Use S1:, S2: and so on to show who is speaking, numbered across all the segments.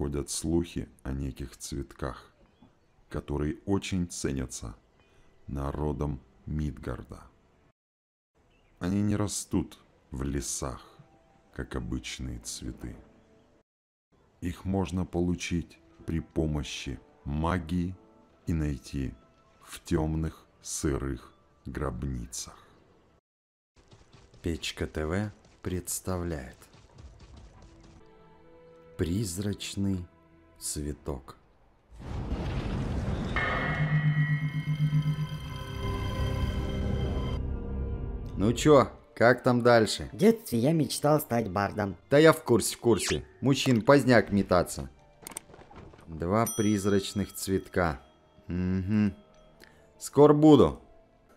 S1: ходят слухи о неких цветках, которые очень ценятся народом Мидгарда. Они не растут в лесах, как обычные цветы. Их можно получить при помощи магии и найти в темных сырых гробницах. Печка ТВ представляет Призрачный цветок. Ну чё, как там дальше? В детстве я мечтал стать бардом. Да я в курсе, в курсе. Мужчин поздняк метаться. Два призрачных цветка. Угу. Скоро буду.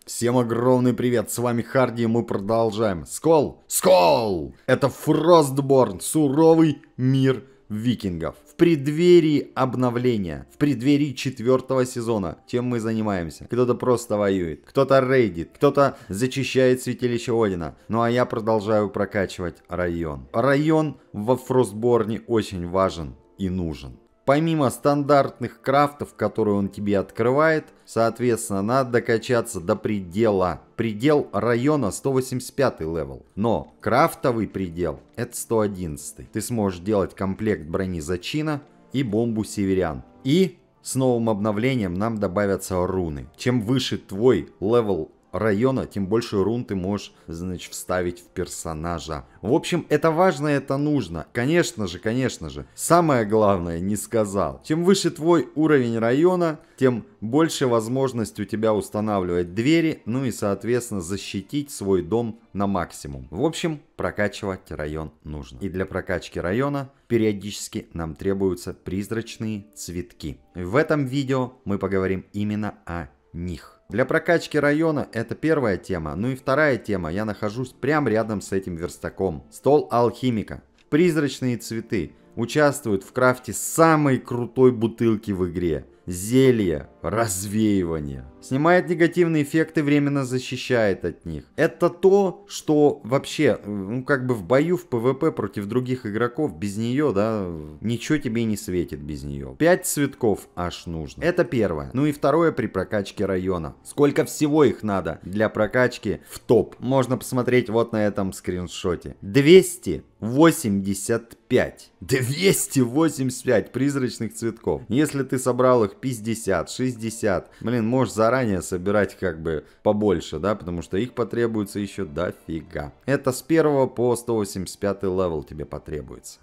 S1: Всем огромный привет, с вами Харди, и мы продолжаем. Скол! Скол! Это Фростборн, суровый мир викингов. В преддверии обновления, в преддверии четвертого сезона, чем мы занимаемся. Кто-то просто воюет, кто-то рейдит, кто-то зачищает святилище Одина. Ну а я продолжаю прокачивать район. Район во Фростборне очень важен и нужен. Помимо стандартных крафтов, которые он тебе открывает, соответственно, надо докачаться до предела. Предел района 185 левел, но крафтовый предел это 111. Ты сможешь делать комплект брони зачина и бомбу северян. И с новым обновлением нам добавятся руны. Чем выше твой левел района, тем больше рун ты можешь, значит, вставить в персонажа. В общем, это важно, это нужно. Конечно же, конечно же. Самое главное не сказал. Чем выше твой уровень района, тем больше возможность у тебя устанавливать двери, ну и, соответственно, защитить свой дом на максимум. В общем, прокачивать район нужно. И для прокачки района периодически нам требуются призрачные цветки. В этом видео мы поговорим именно о них. Для прокачки района это первая тема, ну и вторая тема, я нахожусь прямо рядом с этим верстаком. Стол алхимика. Призрачные цветы участвуют в крафте самой крутой бутылки в игре. Зелье, развеивания снимает негативные эффекты, временно защищает от них. Это то, что вообще, ну как бы в бою, в ПВП против других игроков, без нее, да, ничего тебе не светит без нее. Пять цветков аж нужно. Это первое. Ну и второе при прокачке района. Сколько всего их надо для прокачки в топ? Можно посмотреть вот на этом скриншоте. 200 85. 285 призрачных цветков. Если ты собрал их 50, 60, блин, можешь заранее заранее собирать как бы побольше, да, потому что их потребуется еще дофига. Это с 1 по 185 левел тебе потребуется.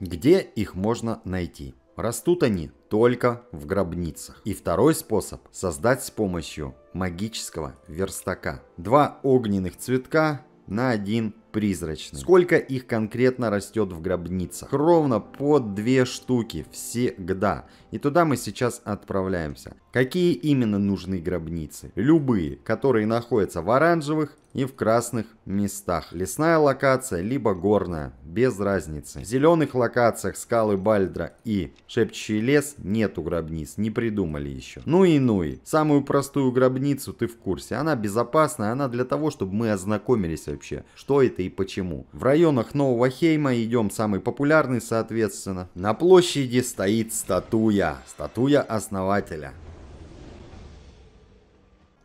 S1: Где их можно найти? Растут они только в гробницах. И второй способ создать с помощью магического верстака. Два огненных цветка на один призрачны. Сколько их конкретно растет в гробницах? Ровно по две штуки всегда. И туда мы сейчас отправляемся. Какие именно нужны гробницы? Любые, которые находятся в оранжевых и в красных местах. Лесная локация, либо горная, без разницы. В зеленых локациях скалы Бальдра и Шепчущий лес нету гробниц, не придумали еще. Ну и ну и. Самую простую гробницу ты в курсе. Она безопасная, она для того, чтобы мы ознакомились вообще, что это и почему. В районах Нового Хейма идем самый популярный, соответственно. На площади стоит статуя. Статуя основателя.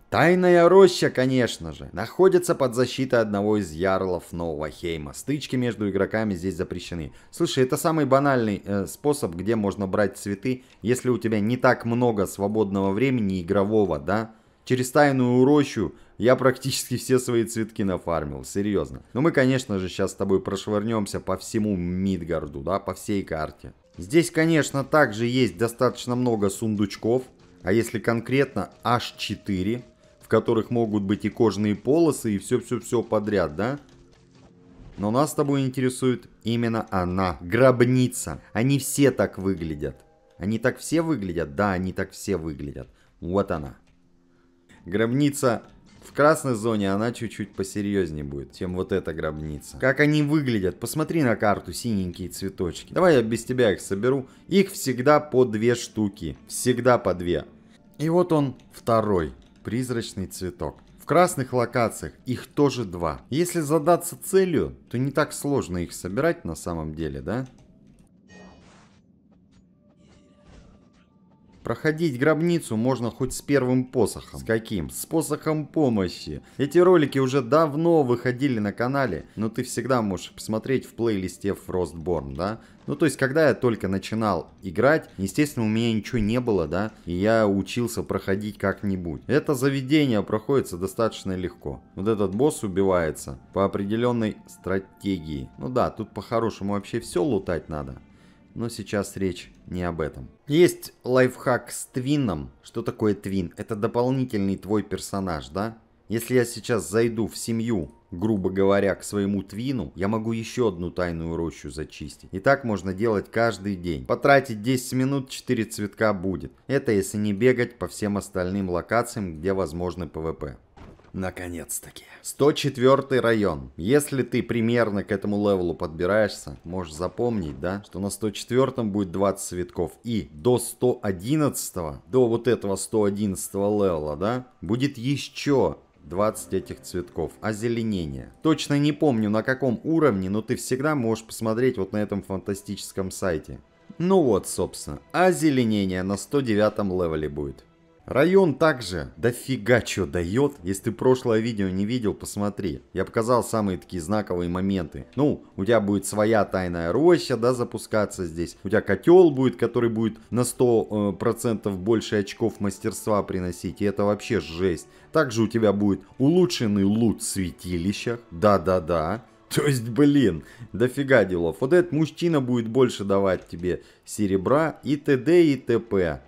S1: Тайная роща, конечно же, находится под защитой одного из ярлов Нового Хейма. Стычки между игроками здесь запрещены. Слушай, это самый банальный э, способ, где можно брать цветы, если у тебя не так много свободного времени игрового, да? через тайную рощу я практически все свои цветки нафармил, серьезно. Но ну, мы, конечно же, сейчас с тобой прошвырнемся по всему Мидгарду, да, по всей карте. Здесь, конечно, также есть достаточно много сундучков, а если конкретно, аж 4, в которых могут быть и кожные полосы, и все-все-все подряд, да? Но нас с тобой интересует именно она, гробница. Они все так выглядят. Они так все выглядят? Да, они так все выглядят. Вот она. Гробница в красной зоне она чуть-чуть посерьезнее будет, чем вот эта гробница. Как они выглядят? Посмотри на карту, синенькие цветочки. Давай я без тебя их соберу. Их всегда по две штуки. Всегда по две. И вот он второй, призрачный цветок. В красных локациях их тоже два. Если задаться целью, то не так сложно их собирать на самом деле, да? Проходить гробницу можно хоть с первым посохом. С каким? С посохом помощи. Эти ролики уже давно выходили на канале, но ты всегда можешь посмотреть в плейлисте Frostborn, да? Ну, то есть, когда я только начинал играть, естественно, у меня ничего не было, да, и я учился проходить как-нибудь. Это заведение проходится достаточно легко. Вот этот босс убивается по определенной стратегии. Ну да, тут по-хорошему вообще все лутать надо но сейчас речь не об этом. Есть лайфхак с твином. Что такое твин? Это дополнительный твой персонаж, да? Если я сейчас зайду в семью, грубо говоря, к своему твину, я могу еще одну тайную рощу зачистить. И так можно делать каждый день. Потратить 10 минут 4 цветка будет. Это если не бегать по всем остальным локациям, где возможны ПВП. Наконец-таки. 104 район. Если ты примерно к этому левелу подбираешься, можешь запомнить, да, что на 104 будет 20 цветков. И до 111, до вот этого 111 левела, да, будет еще 20 этих цветков. Озеленение. Точно не помню на каком уровне, но ты всегда можешь посмотреть вот на этом фантастическом сайте. Ну вот, собственно, озеленение на 109 левеле будет. Район также дофига что дает. Если ты прошлое видео не видел, посмотри. Я показал самые такие знаковые моменты. Ну, у тебя будет своя тайная роща, да, запускаться здесь. У тебя котел будет, который будет на 100% э, больше очков мастерства приносить. И это вообще жесть. Также у тебя будет улучшенный лут в святилищах. Да-да-да. То есть, блин, дофига делов. Вот этот мужчина будет больше давать тебе серебра и т.д. и т.п.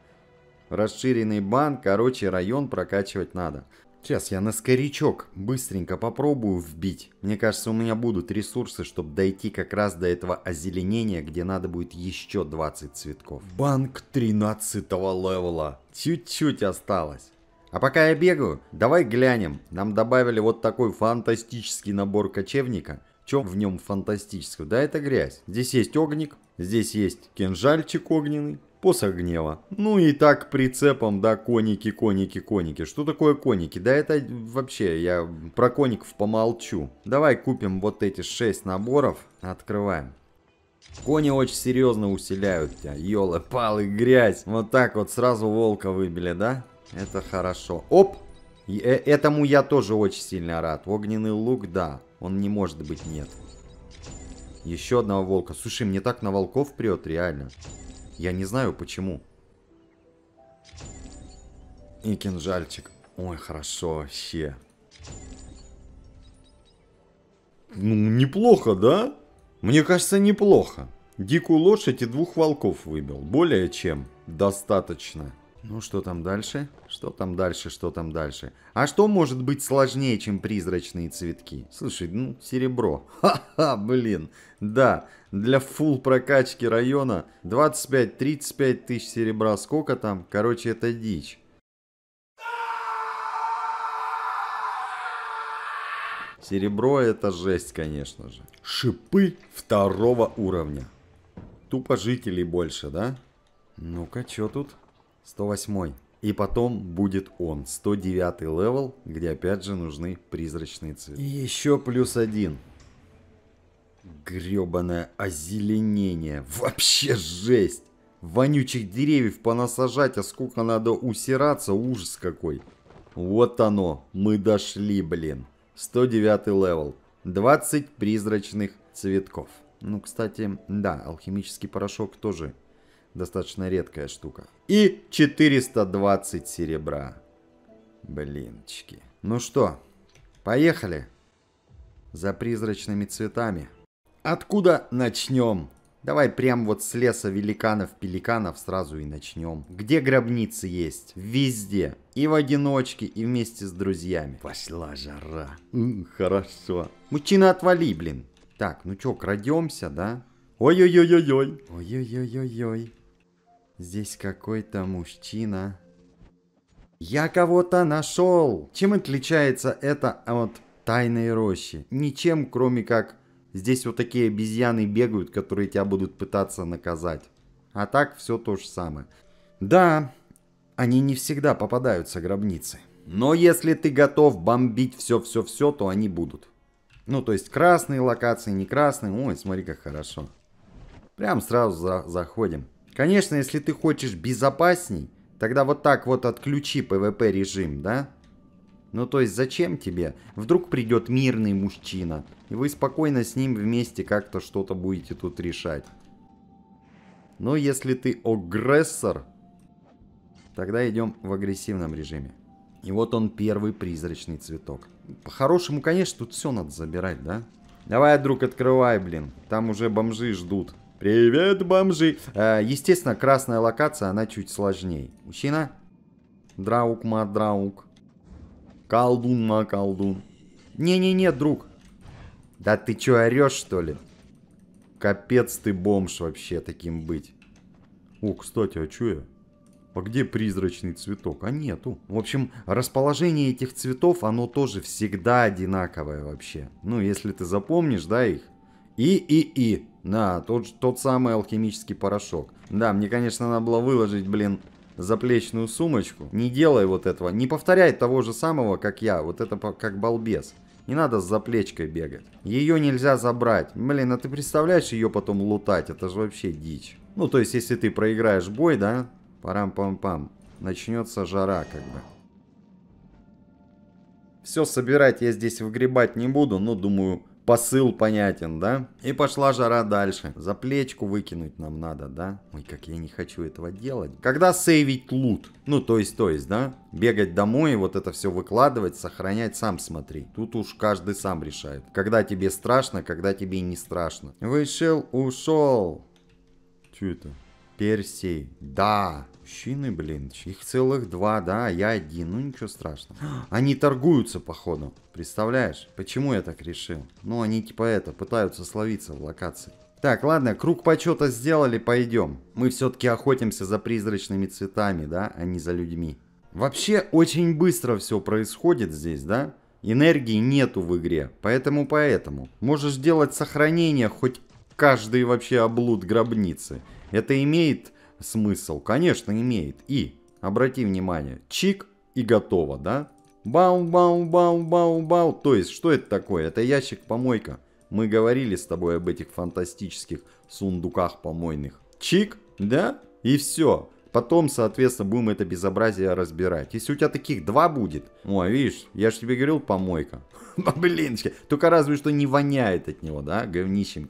S1: Расширенный бан, короче, район прокачивать надо. Сейчас я на скорячок быстренько попробую вбить. Мне кажется, у меня будут ресурсы, чтобы дойти как раз до этого озеленения, где надо будет еще 20 цветков. Банк 13 левела. Чуть-чуть осталось. А пока я бегаю, давай глянем. Нам добавили вот такой фантастический набор кочевника. Чем в нем фантастического? Да это грязь. Здесь есть огник, здесь есть кинжальчик огненный. Посох гнева. Ну и так прицепом, да, коники, коники, коники. Что такое коники? Да это вообще, я про коников помолчу. Давай купим вот эти 6 наборов. Открываем. Кони очень серьезно усиляют тебя. Ёлы, палы, грязь. Вот так вот сразу волка выбили, да? Это хорошо. Оп! И э этому я тоже очень сильно рад. Огненный лук, да. Он не может быть нет. Еще одного волка. Слушай, мне так на волков прет, реально. Я не знаю почему. И кинжальчик. Ой, хорошо, вообще. Ну, неплохо, да? Мне кажется, неплохо. Дикую лошадь и двух волков выбил. Более чем достаточно. Ну, что там дальше? Что там дальше? Что там дальше? А что может быть сложнее, чем призрачные цветки? Слушай, ну, серебро. Ха-ха, блин. Да, для фул прокачки района 25-35 тысяч серебра. Сколько там? Короче, это дичь. Серебро это жесть, конечно же. Шипы второго уровня. Тупо жителей больше, да? Ну-ка, что тут? 108. И потом будет он, 109 левел, где опять же нужны призрачные цветы. И еще плюс один. Гребаное озеленение. Вообще жесть. Вонючих деревьев понасажать, а сколько надо усираться, ужас какой. Вот оно, мы дошли, блин. 109 левел. 20 призрачных цветков. Ну, кстати, да, алхимический порошок тоже Достаточно редкая штука. И 420 серебра. Блинчики. Ну что, поехали. За призрачными цветами. Откуда начнем? Давай прям вот с леса великанов-пеликанов сразу и начнем. Где гробницы есть? Везде. И в одиночке, и вместе с друзьями. Пошла жара. М -м, хорошо. Мужчина, отвали, блин. Так, ну чё, крадемся, да? Ой-ой-ой-ой-ой. Ой-ой-ой-ой-ой. Здесь какой-то мужчина. Я кого-то нашел! Чем отличается это от тайной рощи? Ничем, кроме как здесь вот такие обезьяны бегают, которые тебя будут пытаться наказать. А так все то же самое. Да, они не всегда попадаются гробницы. Но если ты готов бомбить все-все-все, то они будут. Ну, то есть красные локации, не красные. Ой, смотри, как хорошо. Прям сразу за заходим. Конечно, если ты хочешь безопасней, тогда вот так вот отключи ПВП режим, да? Ну то есть зачем тебе? Вдруг придет мирный мужчина, и вы спокойно с ним вместе как-то что-то будете тут решать. Но если ты агрессор, тогда идем в агрессивном режиме. И вот он первый призрачный цветок. По-хорошему, конечно, тут все надо забирать, да? Давай, друг, открывай, блин. Там уже бомжи ждут. Привет, бомжи! Э, естественно, красная локация, она чуть сложнее. Мужчина? Драук, ма, драук. Колдун, ма, колдун. Не-не-не, друг. Да ты чё, орёшь, что ли? Капец ты бомж вообще таким быть. О, кстати, а чё я? А где призрачный цветок? А нету. В общем, расположение этих цветов, оно тоже всегда одинаковое вообще. Ну, если ты запомнишь, да, их? И-и-и. Да, тот, тот самый алхимический порошок. Да, мне, конечно, надо было выложить, блин, заплечную сумочку. Не делай вот этого. Не повторяй того же самого, как я. Вот это как балбес. Не надо с заплечкой бегать. Ее нельзя забрать. Блин, а ты представляешь ее потом лутать? Это же вообще дичь. Ну, то есть, если ты проиграешь бой, да? Парам-пам-пам. Начнется жара, как бы. Все собирать я здесь выгребать не буду, но думаю, посыл понятен, да? И пошла жара дальше. За плечку выкинуть нам надо, да? Ой, как я не хочу этого делать. Когда сейвить лут? Ну, то есть, то есть, да? Бегать домой и вот это все выкладывать, сохранять, сам смотри. Тут уж каждый сам решает. Когда тебе страшно, когда тебе не страшно. Вышел, ушел. Че это? Персей. Да. Мужчины, блин, их целых два, да, а я один, ну ничего страшного. Они торгуются, походу, представляешь? Почему я так решил? Ну, они типа это, пытаются словиться в локации. Так, ладно, круг почета сделали, пойдем. Мы все-таки охотимся за призрачными цветами, да, а не за людьми. Вообще, очень быстро все происходит здесь, да? Энергии нету в игре, поэтому-поэтому. Можешь делать сохранение хоть каждый вообще облуд гробницы. Это имеет смысл? Конечно, имеет. И, обрати внимание, чик и готово, да? Бау-бау-бау-бау-бау. То есть, что это такое? Это ящик-помойка. Мы говорили с тобой об этих фантастических сундуках помойных. Чик, да? И все. Потом, соответственно, будем это безобразие разбирать. Если у тебя таких два будет. О, видишь, я же тебе говорил, помойка. Блин, только разве что не воняет от него, да, говнищем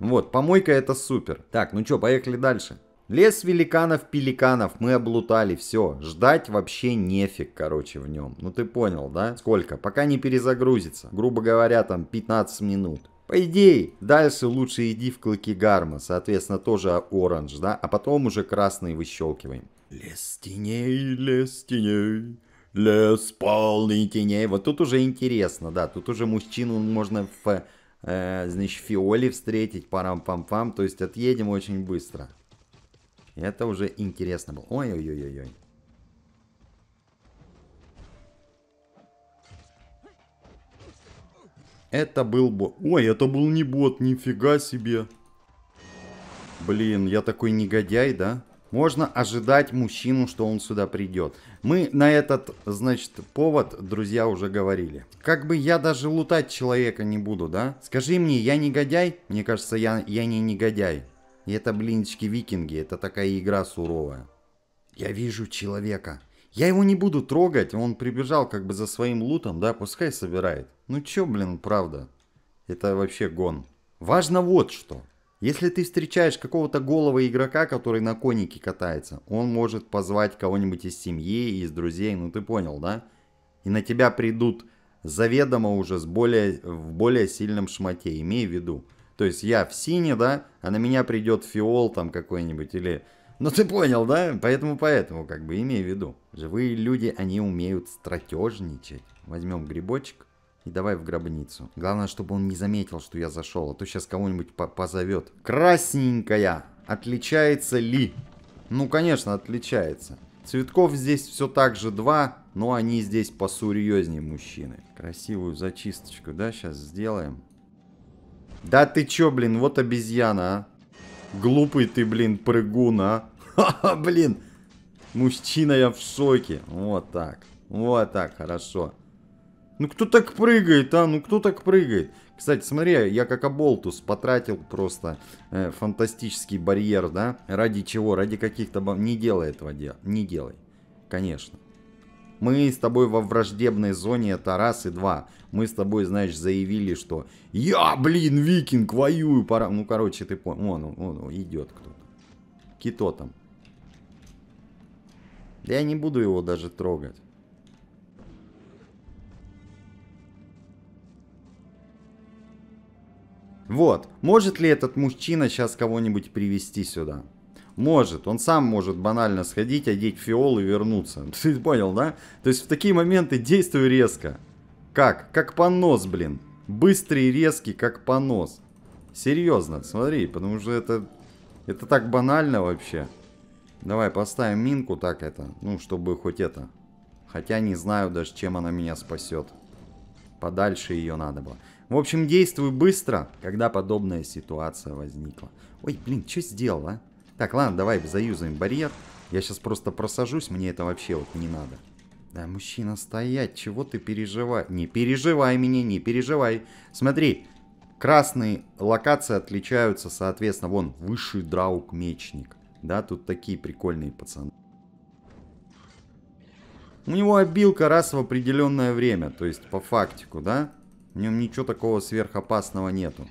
S1: Вот, помойка это супер. Так, ну что, поехали дальше. Лес великанов-пеликанов, мы облутали, все. Ждать вообще нефиг, короче, в нем. Ну ты понял, да? Сколько? Пока не перезагрузится. Грубо говоря, там 15 минут. По идее, дальше лучше иди в клыки гарма, соответственно, тоже оранж, да? А потом уже красный выщелкиваем. Лес теней, лес теней, лес полный теней. Вот тут уже интересно, да, тут уже мужчину можно в, э, значит, фиоле встретить, парам-пам-пам, то есть отъедем очень быстро. Это уже интересно было. Ой-ой-ой-ой. Это был бот. Ой, это был не бот, нифига себе. Блин, я такой негодяй, да? Можно ожидать мужчину, что он сюда придет. Мы на этот, значит, повод, друзья, уже говорили. Как бы я даже лутать человека не буду, да? Скажи мне, я негодяй? Мне кажется, я, я не негодяй. И это, блинчики, викинги. Это такая игра суровая. Я вижу человека. Я его не буду трогать. Он прибежал как бы за своим лутом, да? Пускай собирает. Ну чё, блин, правда? Это вообще гон. Важно вот что. Если ты встречаешь какого-то голого игрока, который на конике катается, он может позвать кого-нибудь из семьи, из друзей, ну ты понял, да? И на тебя придут заведомо уже с более, в более сильном шмате, имей в виду. То есть я в сине, да, а на меня придет фиол там какой-нибудь или... Ну ты понял, да? Поэтому-поэтому, как бы, имей в виду. Живые люди, они умеют стратежничать. Возьмем грибочек и давай в гробницу. Главное, чтобы он не заметил, что я зашел, а то сейчас кого-нибудь по позовет. Красненькая! Отличается ли? Ну, конечно, отличается. Цветков здесь все так же два, но они здесь посерьезнее мужчины. Красивую зачисточку, да, сейчас сделаем. Да ты чё, блин, вот обезьяна, а? Глупый ты, блин, прыгун, а? Ха-ха, блин. Мужчина я в шоке. Вот так. Вот так, хорошо. Ну кто так прыгает, а? Ну кто так прыгает? Кстати, смотри, я как оболтус потратил просто э, фантастический барьер, да? Ради чего? Ради каких-то... Не делай этого дела. Не делай. Конечно. Мы с тобой во враждебной зоне, это раз и два. Мы с тобой, знаешь, заявили, что я, блин, викинг, воюю, пора. Ну, короче, ты понял. Вон, вон, вон идет кто-то. Кито там. Да я не буду его даже трогать. Вот, может ли этот мужчина сейчас кого-нибудь привести сюда? Может, он сам может банально сходить, одеть фиол и вернуться. Ты понял, да? То есть в такие моменты действую резко. Как? Как понос, блин. Быстрый и резкий, как понос. Серьезно, смотри, потому что это... Это так банально вообще. Давай поставим минку так это. Ну, чтобы хоть это. Хотя не знаю даже, чем она меня спасет. Подальше ее надо было. В общем, действуй быстро, когда подобная ситуация возникла. Ой, блин, что сделал, а? Так, ладно, давай заюзаем барьер. Я сейчас просто просажусь, мне это вообще вот не надо. Да, мужчина, стоять, чего ты переживай? Не переживай меня, не переживай. Смотри, красные локации отличаются, соответственно, вон, высший драук мечник. Да, тут такие прикольные пацаны. У него обилка раз в определенное время, то есть по фактику, да? В нем ничего такого сверхопасного нету.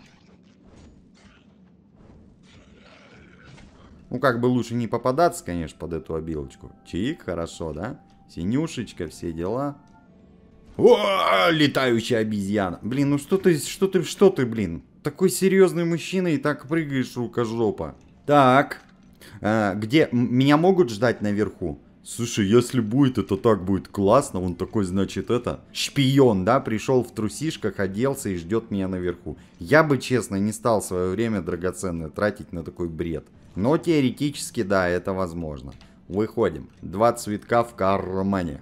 S1: Ну, как бы лучше не попадаться, конечно, под эту обилочку. Чик, хорошо, да? Синюшечка, все дела. О, летающая обезьяна. Блин, ну что ты, что ты, что ты, блин? Такой серьезный мужчина и так прыгаешь, рука жопа. Так. А, где? Меня могут ждать наверху? Слушай, если будет, это так будет классно. Он такой, значит, это... Шпион, да? Пришел в трусишках, оделся и ждет меня наверху. Я бы, честно, не стал свое время драгоценное тратить на такой бред. Но теоретически, да, это возможно. Выходим. Два цветка в кармане.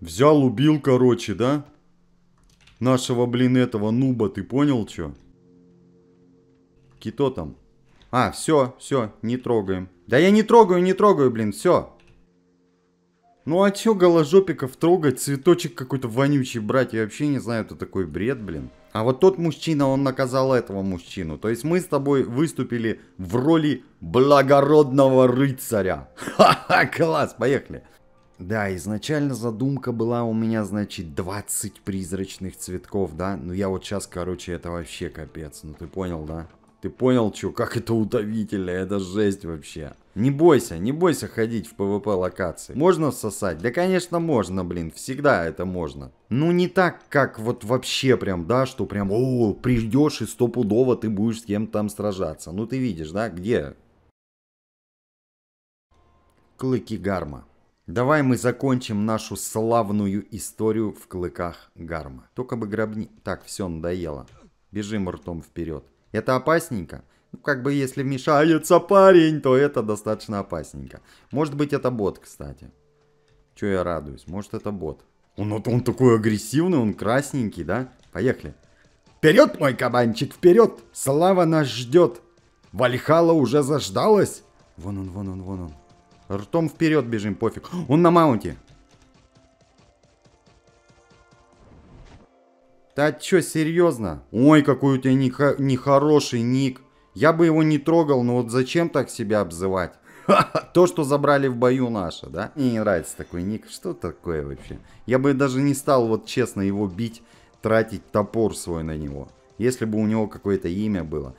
S1: Взял, убил, короче, да? Нашего, блин, этого нуба, ты понял, чё? Кито там. А, все, все, не трогаем. Да я не трогаю, не трогаю, блин, все. Ну а чё голожопиков трогать, цветочек какой-то вонючий брать, я вообще не знаю, это такой бред, блин. А вот тот мужчина, он наказал этого мужчину. То есть мы с тобой выступили в роли благородного рыцаря. Ха-ха, класс, поехали. Да, изначально задумка была у меня, значит, 20 призрачных цветков, да? Ну я вот сейчас, короче, это вообще капец, ну ты понял, да? Ты понял, чё, как это удавительно, это жесть вообще. Не бойся, не бойся ходить в ПВП локации. Можно сосать, Да, конечно, можно, блин, всегда это можно. Ну, не так, как вот вообще прям, да, что прям, о, придешь и стопудово ты будешь с кем-то там сражаться. Ну, ты видишь, да, где? Клыки Гарма. Давай мы закончим нашу славную историю в клыках Гарма. Только бы гробни... Так, все, надоело. Бежим ртом вперед. Это опасненько. Ну, как бы если вмешается парень, то это достаточно опасненько. Может быть это бот, кстати. Че я радуюсь? Может это бот. Он, он такой агрессивный, он красненький, да? Поехали. Вперед, мой кабанчик, вперед! Слава нас ждет! Вальхала уже заждалась! Вон он, вон он, вон он. Ртом вперед бежим, пофиг. Он на маунте. «Да чё, серьезно? Ой, какой у тебя нехо- нехороший ник. Я бы его не трогал, но вот зачем так себя обзывать? То, что забрали в бою наше, да? Мне не нравится такой ник. Что такое вообще? Я бы даже не стал вот честно его бить, тратить топор свой на него. Если бы у него какое-то имя было.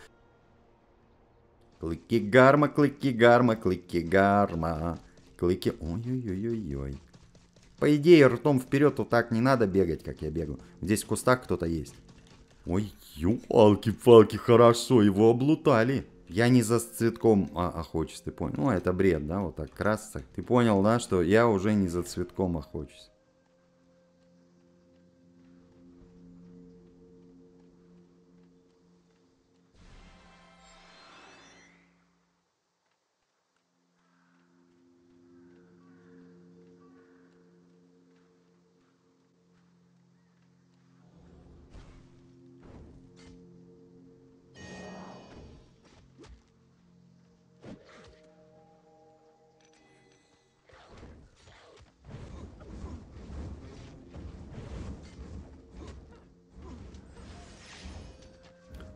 S1: Клыки гарма, клыки гарма, клыки гарма. Клыки... Ой-ой-ой-ой-ой. По идее, ртом вперед вот так не надо бегать, как я бегаю. Здесь в кустах кто-то есть. Ой, ёлки-палки, хорошо, его облутали. Я не за цветком а, охочусь, ты понял? Ну, это бред, да, вот так красться. Ты понял, да, что я уже не за цветком охочусь.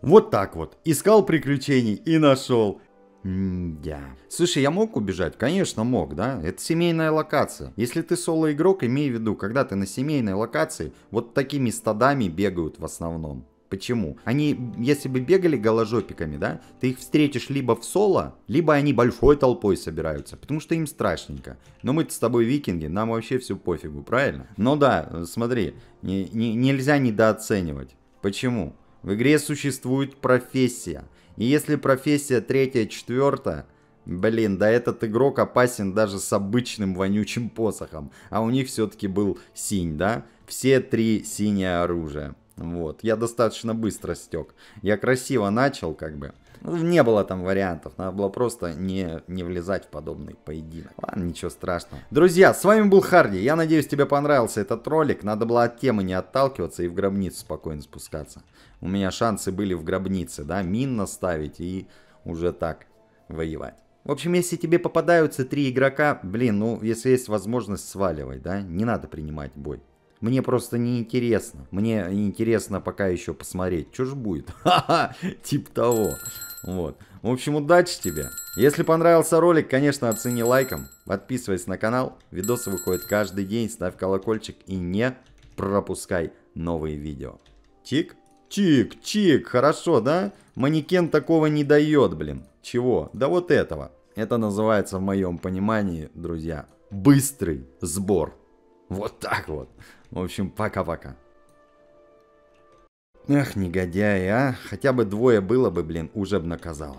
S1: Вот так вот. Искал приключений и нашел. Да. Слушай, я мог убежать? Конечно, мог, да? Это семейная локация. Если ты соло-игрок, имей в виду, когда ты на семейной локации, вот такими стадами бегают в основном. Почему? Они, если бы бегали голожопиками, да, ты их встретишь либо в соло, либо они большой толпой собираются, потому что им страшненько. Но мы-то с тобой викинги, нам вообще все пофигу, правильно? Но да, смотри, не, не, нельзя недооценивать. Почему? В игре существует профессия. И если профессия третья, четвертая, блин, да этот игрок опасен даже с обычным вонючим посохом. А у них все-таки был синь, да? Все три синие оружия. Вот, я достаточно быстро стек. Я красиво начал, как бы. Ну, не было там вариантов, надо было просто не, не влезать в подобный поединок. Ладно, ничего страшного. Друзья, с вами был Харди, я надеюсь тебе понравился этот ролик. Надо было от темы не отталкиваться и в гробницу спокойно спускаться у меня шансы были в гробнице, да, мин наставить и уже так воевать. В общем, если тебе попадаются три игрока, блин, ну, если есть возможность сваливай, да, не надо принимать бой. Мне просто неинтересно. Мне интересно пока еще посмотреть, что ж будет. Ха-ха, типа того. Вот. В общем, удачи тебе. Если понравился ролик, конечно, оцени лайком. Подписывайся на канал. Видосы выходят каждый день. Ставь колокольчик и не пропускай новые видео. Чик. Чик, чик, хорошо, да? Манекен такого не дает, блин. Чего? Да вот этого. Это называется в моем понимании, друзья, быстрый сбор. Вот так вот. В общем, пока-пока. Эх, негодяи, а. Хотя бы двое было бы, блин, уже бы наказал.